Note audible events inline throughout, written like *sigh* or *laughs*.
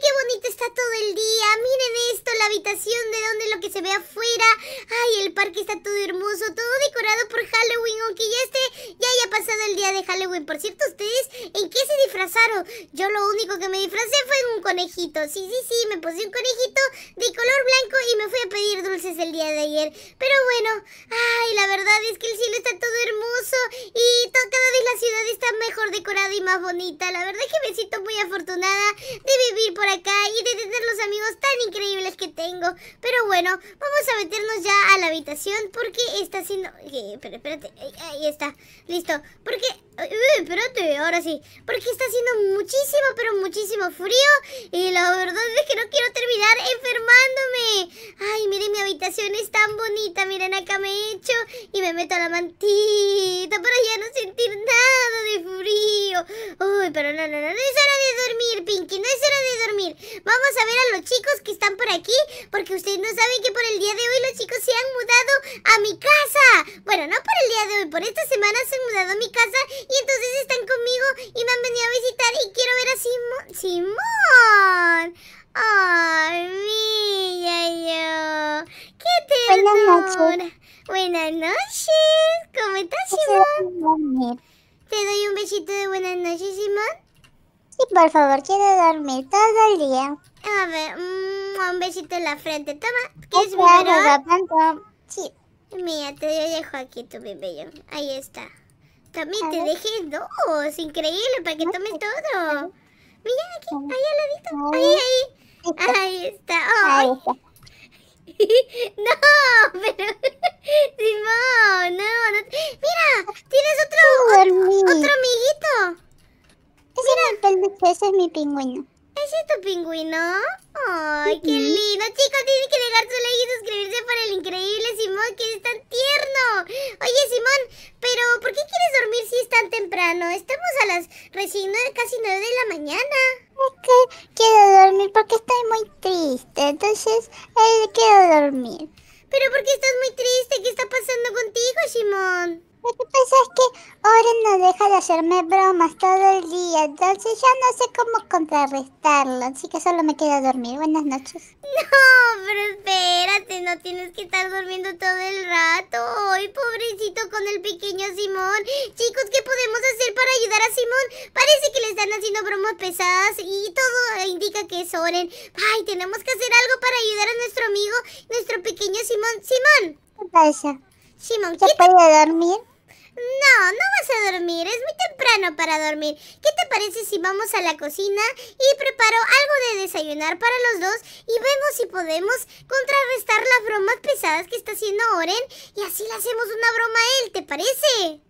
qué bonito está todo el día. Miren esto, la habitación de donde lo que se ve afuera. Ay, el parque está todo hermoso, todo decorado por Halloween, aunque ya esté, ya haya pasado el día de Halloween. Por cierto, ¿ustedes en qué se disfrazaron? Yo lo único que me disfrazé fue en un conejito. Sí, sí, sí, me puse un conejito de color blanco y me fui a pedir dulces el día de ayer. Pero bueno, ay, la verdad es que el cielo está todo hermoso y toca la ciudad está mejor decorada y más bonita. La verdad es que me siento muy afortunada de vivir por acá y de tener los amigos tan increíbles que tengo. Pero bueno, vamos a meternos ya a la habitación porque está haciendo... Eh, espérate, ahí está, listo. Porque... Eh, espérate, ahora sí. Porque está haciendo muchísimo, pero muchísimo frío. Y la verdad es que no quiero terminar enfermándome. Ay, miren, mi habitación es tan bonita. Miren, acá me he hecho de hoy, por esta semana se han mudado a mi casa y entonces están conmigo y me han venido a visitar y quiero ver a Simón. Simón. ¡Ay, mira yo! ¡Qué ternura! Buenas noches. Buenas noches. ¿Cómo estás, Simón? ¿Te doy un besito de buenas noches, Simón? Sí, por favor, quiero dormir todo el día. A ver, mm, un besito en la frente. Toma, es mi Sí. Mira, te dejo aquí tu bebello. Ahí está. También te dejé dos. Increíble, para que tomes todo. Mira, aquí, ahí al ladito. Ahí, ahí. Ahí está. Oh *laughs* no, pero... *laughs* Simón, no, no. Mira, tienes otro... Otro, otro amiguito. Ese es mi pingüino. ¿Ese es tu pingüino? ¡Ay, qué lindo! Chicos, tienen que dejar su like y suscribirse para el increíble Simón, que es tan tierno. Oye, Simón, pero ¿por qué quieres dormir si es tan temprano? Estamos a las recién casi nueve de la mañana. Es que quiero dormir porque estoy muy triste, entonces él eh, quiero dormir. ¿Pero por qué estás muy triste? ¿Qué está pasando contigo, Simón? Lo que pasa es que Oren no deja de hacerme bromas todo el día, entonces ya no sé cómo contrarrestarlo, así que solo me queda dormir. Buenas noches. *laughs* No, pero espérate, no tienes que estar durmiendo todo el rato. Ay, pobrecito con el pequeño Simón. Chicos, ¿qué podemos hacer para ayudar a Simón? Parece que le están haciendo bromas pesadas y todo indica que es Oren. Ay, tenemos que hacer algo para ayudar a nuestro amigo, nuestro pequeño Simón. Simón. ¿Qué pasa? Simón, ¿qué ¿Se puede dormir? No, no vas a dormir, es muy temprano para dormir. ¿Qué te parece si vamos a la cocina y preparo algo de desayunar para los dos y vemos si podemos contrarrestar las bromas pesadas que está haciendo Oren y así le hacemos una broma a él, ¿te parece?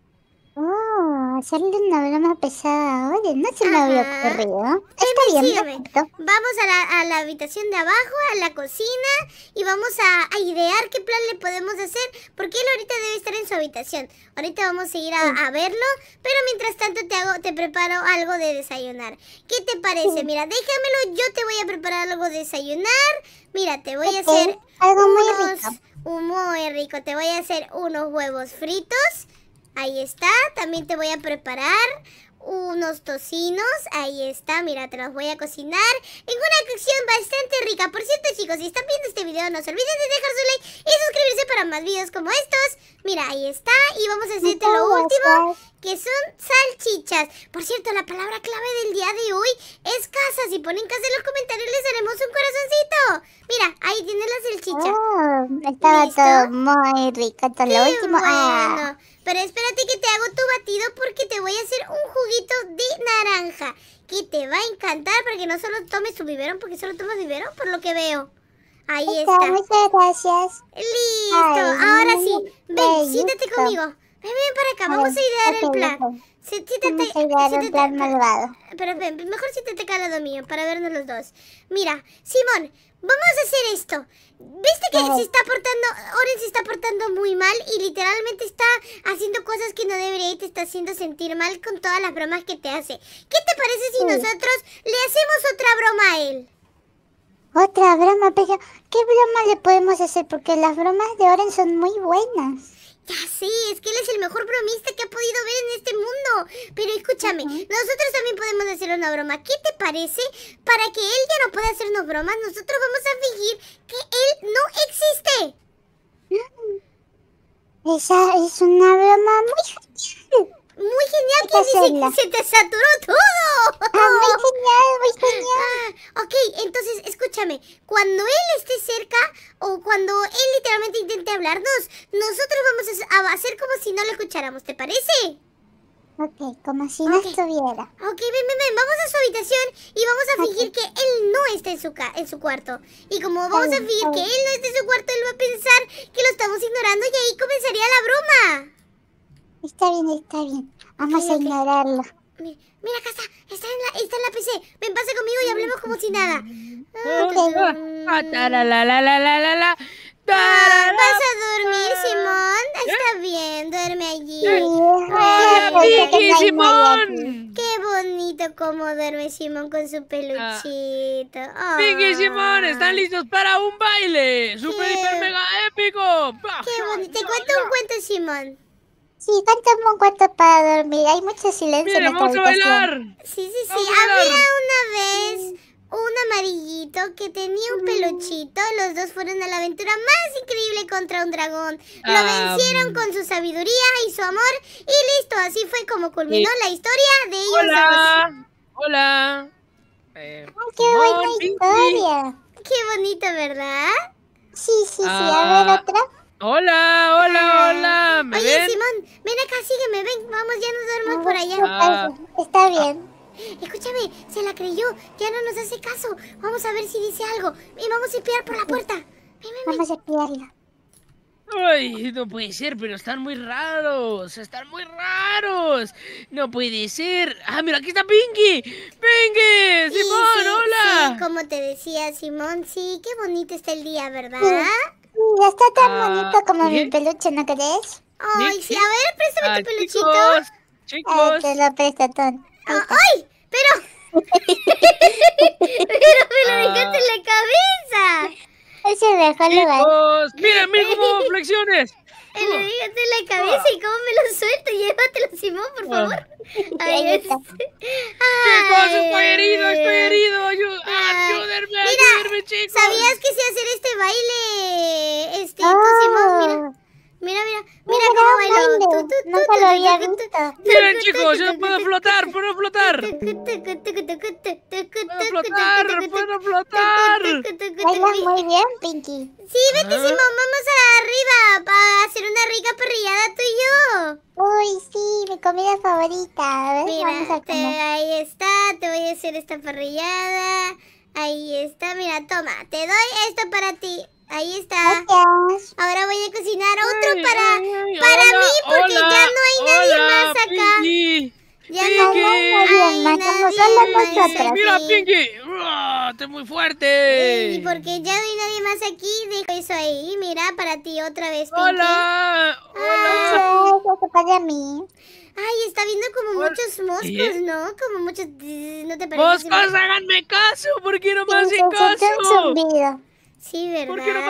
Oh hacerle una broma pesada no se me había ocurrido. Está bien, perfecto. Vamos a la, habitación de abajo, a la cocina, y vamos a, idear qué plan le podemos hacer, porque él ahorita debe estar en su habitación. Ahorita vamos a ir a, verlo, pero mientras tanto te hago, te preparo algo de desayunar. ¿Qué te parece? Mira, déjamelo, yo te voy a preparar algo de desayunar. Mira, te voy a hacer algo muy rico. muy rico. Te voy a hacer unos huevos fritos Ahí está. También te voy a preparar unos tocinos. Ahí está, mira, te los voy a cocinar en una cocción bastante rica. Por cierto, chicos, si están viendo este video, no se olviden de dejar su like y suscribirse para más videos como estos. Mira, ahí está. Y vamos a hacerte lo último, que son salchichas. Por cierto, la palabra clave del día de hoy es casa. Si ponen casa en los comentarios, les haremos un corazoncito. Mira, ahí tienes la salchicha. Mm, estaba todo muy rico. Todo lo último. Ah. Pero espérate que te hago tu batido porque te voy a hacer un juguito de naranja. Que te va a encantar porque no solo tomes tu biberón, porque solo tomas biberón por lo que veo. Ahí está. está. Muchas gracias. Listo. Ahora sí. Ven, siéntate conmigo. Ven, ven para acá. Vamos a, idear el plan. Siéntate. Vamos a idear el plan Pero ven, mejor siéntate acá al lado mío para vernos los dos. Mira, Simón, Vamos a hacer esto. ¿Viste que se está portando, Oren se está portando muy mal y literalmente está haciendo cosas que no debería y te está haciendo sentir mal con todas las bromas que te hace? ¿Qué te parece si nosotros le hacemos otra broma a él? Otra broma, pero ¿qué broma le podemos hacer? Porque las bromas de Oren son muy buenas. Ya sé, es que él es el mejor bromista que ha podido ver en este mundo. Pero escúchame, nosotros también podemos hacer una broma. ¿Qué te parece? Para que él ya no pueda hacernos bromas, nosotros vamos a fingir que él no existe. Mm. Esa es una broma muy genial. Muy genial que se, te saturó todo. Ah, muy genial, muy genial. Ah, ok, entonces escúchame, cuando él esté cerca o cuando él literalmente intente hablarnos, nosotros vamos a hacer como si no lo escucháramos, ¿te parece? Ok, como si no estuviera. Ok, ven, ven, ven, vamos a su habitación y vamos a fingir que él no está en su, ca en su cuarto. Y como vamos a fingir que él no está en su cuarto, él va a pensar que lo estamos ignorando y ahí comenzaría la broma. Está bien, está bien. Vamos a ignorarlo. Mira, casa, está en, la, está en la PC. Ven, pasa conmigo y hablemos como si nada. la, la, la, la, la, la. ¿Vas a dormir, Simón? ¿Eh? Está bien, duerme allí. ¡Qué Vicky, Simón! ¡Qué bonito cómo duerme Simón con su peluchito! Oh. Ah. Vicky Simón, están listos para un baile. ¡Super, hiper, mega épico! ¡Qué bonito! ¿Te cuento un cuento, Simón? Sí, cuéntame un cuento para dormir. Hay mucho silencio en esta vamos a bailar! Sí, sí, sí. Había una vez un amarillito que tenía un mm. peluchito. Los dos fueron a la aventura más increíble contra un dragón. Lo ah, vencieron con su sabiduría y su amor. Y listo, así fue como culminó la historia de ellos. Hola, hola. Eh, pues, ¡Qué historia! ¡Qué bonita, verdad? Sí, sí, sí. a ver, ah. otra. Hola, hola, hola. Oye, Simón, ven acá, sígueme, ven. Vamos, ya nos duermos por ah, allá. Está bien. Escúchame, se la creyó. Ya no nos hace caso. Vamos a ver si dice algo. Y vamos a espiar por la puerta. vamos a espiarla. Ay, no puede ser, pero están muy raros. Están muy raros. No puede ser. Ah, mira, aquí está Pinky. Pinky, Simón, hola. como te decía Simón, sí, qué bonito está el día, ¿verdad? Ya está tan ah, bonito como mi peluche, ¿no crees? Ay, sí, a ver, préstame tu peluchito. Chicos. Este ah, ¡Ay! ¡Pero! *laughs* ¡Pero me lo dejaste en la cabeza! Es ¡Miren, miren cómo *laughs* flexiones! Me lo dejaste en la cabeza y cómo me lo suelto. Llévatelo, Simón, por ah. favor. *laughs* Este. ¡Chicos, estoy herido, estoy herido! Ah. ¡Ayúdenme, ayúdenme, chicos! ¿Sabías que sé hacer este baile? Miren, chicos, yo puedo flotar, puedo flotar. Puedo flotar, puedo flotar. muy bien, Pinky. Sí, Betisimo! vamos arriba para hacer una rica parrillada tú y yo. Uy, sí, mi comida favorita. ahí está, te voy a hacer esta parrillada. Ahí está, mira, toma, te doy esto para ti. Ahí está. Ahora voy a cocinar otro para, para mí, porque ya no hay nadie más acá. ya no hay nadie más. Mira, Pinky. Estás muy fuerte. Y porque ya no hay nadie más aquí, dejo eso ahí. Mira, para ti otra vez, Pinky. Hola. Hola. mí. Ay, está viendo como muchos moscos, ¿no? Como muchos... ¿No te parece? ¡Moscos, háganme caso! Porque no me hacen caso? Sí, ¿verdad? ¿Por qué no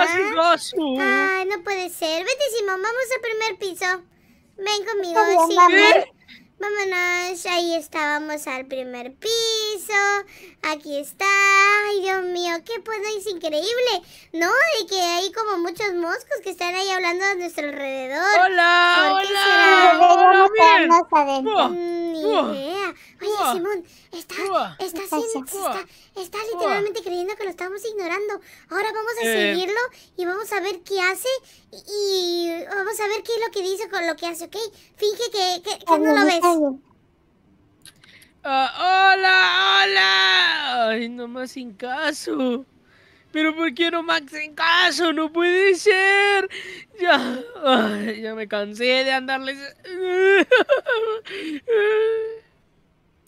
me Ay, no puede ser. Vete, Simón, vamos al primer piso. Ven conmigo, Simón. ¿Qué? Vámonos, ahí estábamos al primer piso. Aquí está. Ay, Dios mío, qué pues es increíble. No, de que hay como muchos moscos que están ahí hablando a nuestro alrededor. Hola, ¿Por hola. Qué será? hola, hola, hola ¡Hola! Oye, Simón, está, está, literalmente creyendo que lo estamos ignorando. Ahora vamos a eh. seguirlo y vamos a ver qué hace y, vamos a ver qué es lo que dice con lo que hace, ¿ok? Finge que, no lo ves. Ah, ¡Hola, hola! Ay, nomás sin caso. Pero ¿por qué no Max en caso? No puede ser. Ya, me cansé de andarles... *laughs*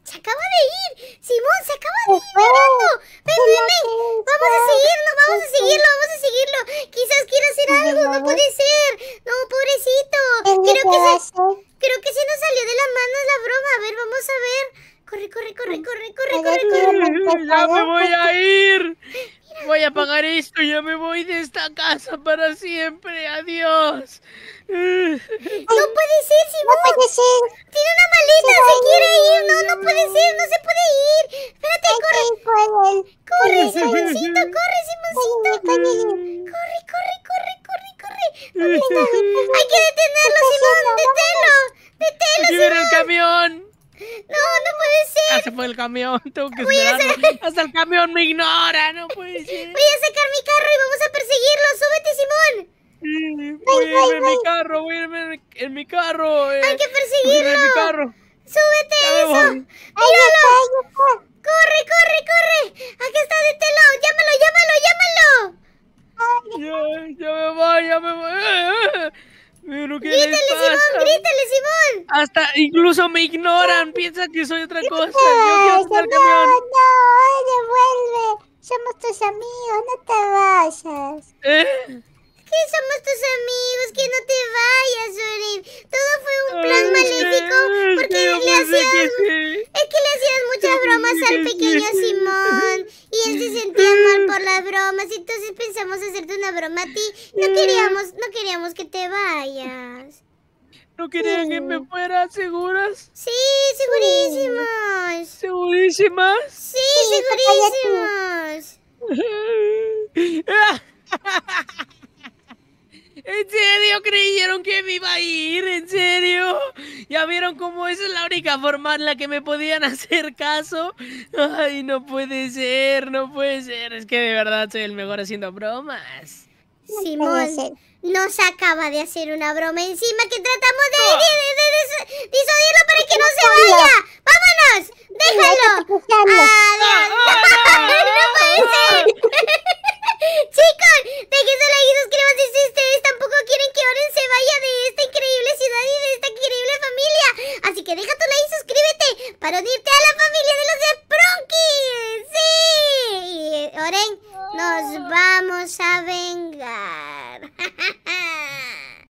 Se acaba de ir. Simón, se acaba de ir Vamos a seguirlo, vamos a seguirlo, vamos a seguirlo. Quizás quiera hacer algo, no puede ser. No, pobrecito. Creo que si creo que se nos salió de las manos la broma. A ver, vamos a ver. Corre, corre, corre, corre, corre, corre, corre. Ya me voy a ir. Voy a pagar esto, ya me voy de esta casa para siempre. Adiós. No puede ser, Simón. No puede ser. Tiene una maleta, se, quiere ir. No, no puede ser, no se puede ir. Espérate, corre. Corre, Simoncito, corre, Simoncito. Corre, corre, corre, corre, corre. *laughs* Hay que detenerlo, Simón. Deténlo. Deténlo, Simón. el camión no no puede ser. Ah, fue el camión, *laughs* tengo que Hasta el camión me ignora, no puede ser. Voy a sacar mi carro y vamos a perseguirlo. Súbete, Simón. voy, a irme en mi carro, voy a irme en mi carro. Eh. Hay que perseguirlo. Súbete eso. Corre, corre, corre. Aquí está de telo. Llámalo, llámalo, llámalo. Ya, ya me voy, ya me voy. ¿Pero grítale, Simón, grítale, Simón. Hasta incluso me ignoran, piensan que soy otra cosa. no, no, devuelve. Somos tus amigos, no te vayas. ¿Eh? que somos tus amigos, que no te vayas, Uri! Todo fue un plan maléfico porque le hacías, es que le hacías muchas bromas al pequeño Simón y él se *laughs* sentía la las bromas entonces pensamos hacerte una broma a ti. No mm. queríamos, no queríamos que te vayas. ¿No querían que me mm. fuera seguras? Sí, mm. segurísimas. ¿Segurísimas? Sí, segurísimas. *laughs* ¿En serio creyeron que me iba a ir? ¿En serio? vieron cómo esa es la única forma en la que me podían *laughs* hacer caso. Ay, no puede ser, no puede ser. Es que de verdad soy el mejor haciendo bromas. Simón nos acaba de hacer una broma encima que tratamos de, de disolverlo para que no se vaya. ¡Vámonos! ¡Déjalo!